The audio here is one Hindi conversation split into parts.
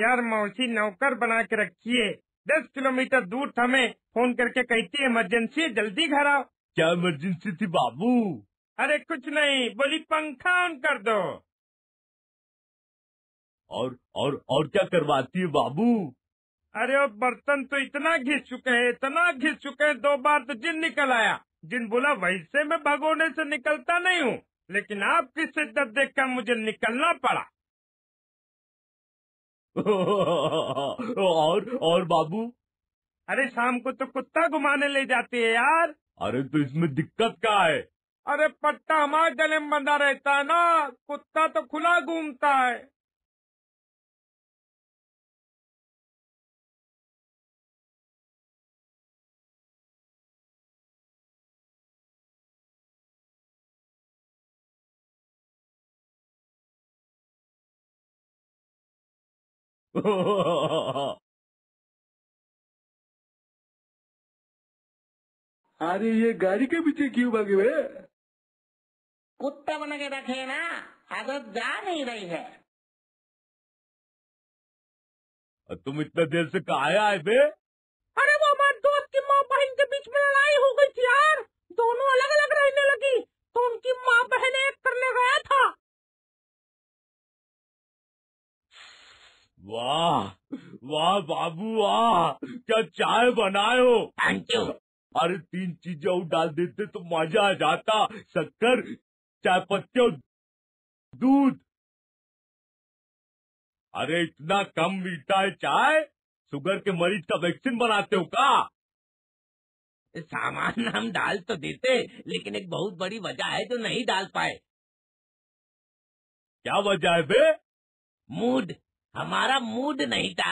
यार मौसी नौकर बना के रखिए दस किलोमीटर दूर था मैं फोन करके कहती इमरजेंसी जल्दी घर आओ क्या इमरजेंसी थी बाबू अरे कुछ नहीं बोली पंखा ऑन कर दो और और और क्या करवाती है बाबू अरे वो बर्तन तो इतना घिस चुके हैं इतना घिस चुके हैं दो बार तो जिन निकल आया जिन बोला वैसे मैं भगोने से निकलता नहीं हूँ लेकिन आपकी शिद्दत देखकर मुझे निकलना पड़ा और और बाबू अरे शाम को तो कुत्ता घुमाने ले जाते है यार अरे तो इसमें दिक्कत क्या है अरे पट्टा हमारे गले में बंधा रहता है ना कुत्ता तो खुला घूमता है अरे ये गाड़ी के पीछे क्यों भागे हुए कुत्ता बना के रखे ना आदत जा नहीं रही है तुम इतना देर से कहा आए थे अरे वो हमारे दोस्त की माँ बहन के बीच में लड़ाई हो गई थी यार दोनों अलग अलग रहने लगी तो उनकी माँ बहन एक करने गया था वाह वाह बाबू वाह क्या चाय बनाए हो थैंक यू अरे तीन चीजें और डाल देते तो मजा आ जाता शक्कर चाय पत्ते और दूध अरे इतना कम मीठा है चाय शुगर के मरीज का वैक्सीन बनाते हो का सामान हम डाल तो देते लेकिन एक बहुत बड़ी वजह है जो नहीं डाल पाए क्या वजह है बे मूड हमारा मूड नहीं था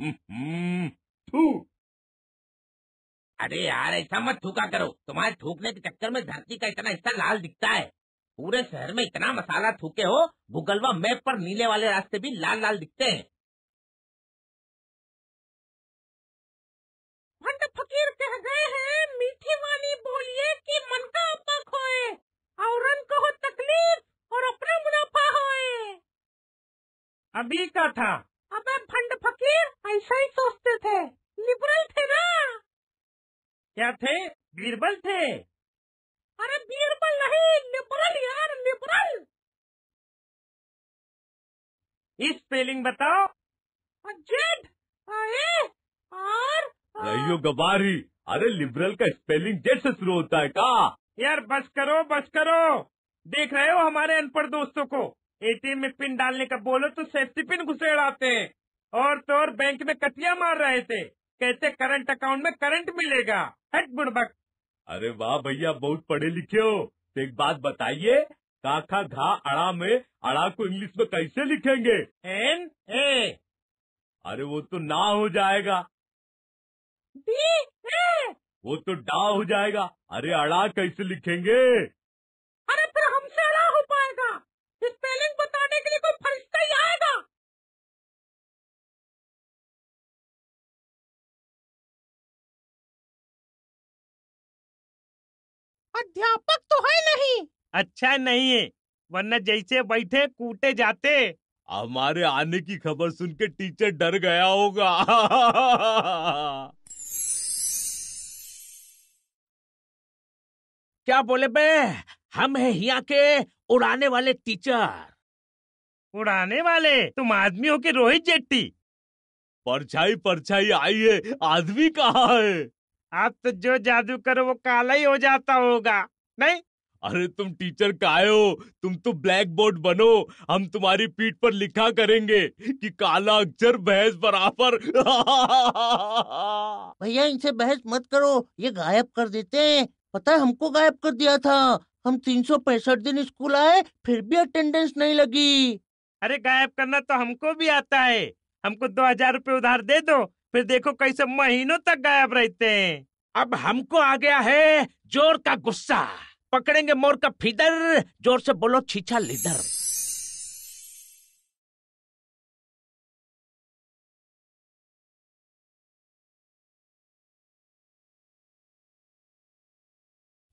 हम्म, अरे यार ऐसा मत थूका करो तुम्हारे थूकने के चक्कर में धरती का इतना हिस्सा लाल दिखता है पूरे शहर में इतना मसाला थूके हो भूगलवा मैप पर नीले वाले रास्ते भी लाल लाल दिखते हैं अभी का था अब फंड फकीर ऐसा ही सोचते थे लिबरल थे ना क्या थे बीरबल थे अरे बीरबल नहीं लिबरल यार लिबरल इस स्पेलिंग बताओ जेड ए गबारी अरे लिबरल का स्पेलिंग जेड से शुरू होता है का यार बस करो बस करो देख रहे हो हमारे अनपढ़ दोस्तों को एटीएम में पिन डालने का बोलो तो सेफ्टी पिन घुसेड़ आते हैं और तो और बैंक में कटिया मार रहे थे कहते करंट अकाउंट में करंट मिलेगा हट बुड़बक अरे वाह भैया बहुत पढ़े लिखे हो तो एक बात बताइए काका घा अड़ा में अड़ा को इंग्लिश में कैसे लिखेंगे एन ए अरे वो तो ना हो जाएगा डी ए वो तो डा हो जाएगा अरे अड़ा कैसे लिखेंगे अध्यापक तो है नहीं अच्छा नहीं है वरना जैसे बैठे कूटे जाते हमारे आने की खबर सुन के टीचर डर गया होगा क्या बोले बे हम है यहाँ के उड़ाने वाले टीचर उड़ाने वाले तुम आदमी हो के रोहित जेट्टी परछाई परछाई आई है आदमी कहाँ है आप तो जो जादू करो वो काला ही हो जाता होगा नहीं अरे तुम टीचर का हो तुम तो ब्लैक बोर्ड बनो हम तुम्हारी पीठ पर लिखा करेंगे कि काला अक्षर बहस बराबर भैया इनसे बहस मत करो ये गायब कर देते हैं पता है हमको गायब कर दिया था हम तीन सौ पैंसठ दिन स्कूल आए फिर भी अटेंडेंस नहीं लगी अरे गायब करना तो हमको भी आता है हमको दो हजार रूपए उधार दे दो फिर देखो कैसे महीनों तक गायब रहते हैं अब हमको आ गया है जोर का गुस्सा पकड़ेंगे मोर का फिदर जोर से बोलो छीछा लिदर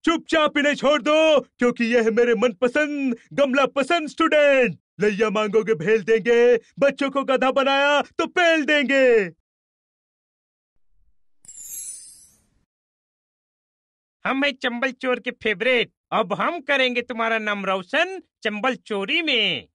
चुपचाप इन्हें छोड़ दो क्योंकि यह है मेरे मनपसंद गमला पसंद स्टूडेंट लैया मांगोगे भेल देंगे बच्चों को गधा बनाया तो पेल देंगे हम है चंबल चोर के फेवरेट अब हम करेंगे तुम्हारा नाम रोशन चंबल चोरी में